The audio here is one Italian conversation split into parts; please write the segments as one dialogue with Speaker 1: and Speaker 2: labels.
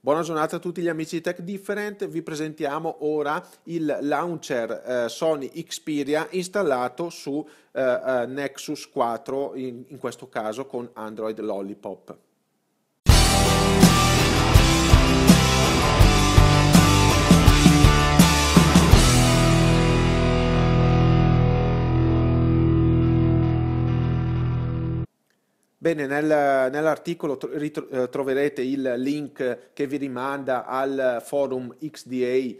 Speaker 1: Buona giornata a tutti gli amici di Tech Different, vi presentiamo ora il launcher eh, Sony Xperia installato su eh, eh Nexus 4, in, in questo caso con Android Lollipop. Bene, nel, nell'articolo ritro, eh, troverete il link che vi rimanda al forum XDA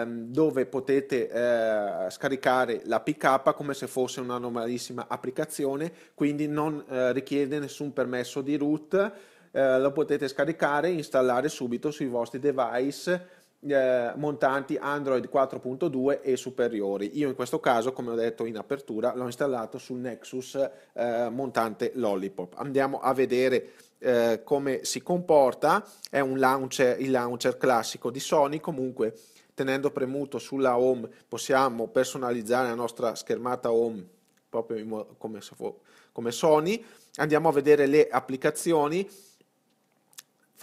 Speaker 1: ehm, dove potete eh, scaricare la PK come se fosse una normalissima applicazione, quindi non eh, richiede nessun permesso di root, eh, lo potete scaricare e installare subito sui vostri device eh, montanti Android 4.2 e superiori. Io in questo caso, come ho detto in apertura, l'ho installato sul Nexus eh, montante Lollipop. Andiamo a vedere eh, come si comporta. È un launcher, il launcher classico di Sony, comunque tenendo premuto sulla home possiamo personalizzare la nostra schermata home proprio come, come Sony. Andiamo a vedere le applicazioni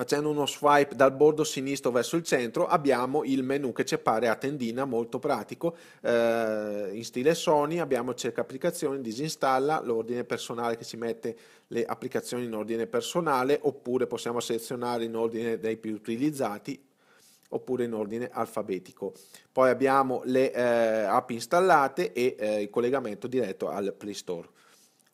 Speaker 1: Facendo uno swipe dal bordo sinistro verso il centro abbiamo il menu che ci appare a tendina, molto pratico, eh, in stile Sony, abbiamo cerca applicazioni, disinstalla, l'ordine personale che ci mette le applicazioni in ordine personale oppure possiamo selezionare in ordine dei più utilizzati oppure in ordine alfabetico. Poi abbiamo le eh, app installate e eh, il collegamento diretto al Play Store.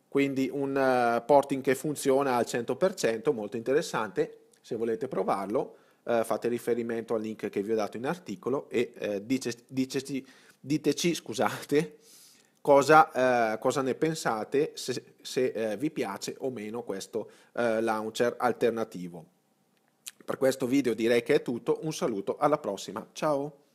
Speaker 1: Quindi un uh, porting che funziona al 100%, molto interessante se volete provarlo, eh, fate riferimento al link che vi ho dato in articolo e eh, dice, diceci, diteci scusate, cosa, eh, cosa ne pensate, se, se eh, vi piace o meno questo eh, launcher alternativo. Per questo video direi che è tutto, un saluto alla prossima, ciao!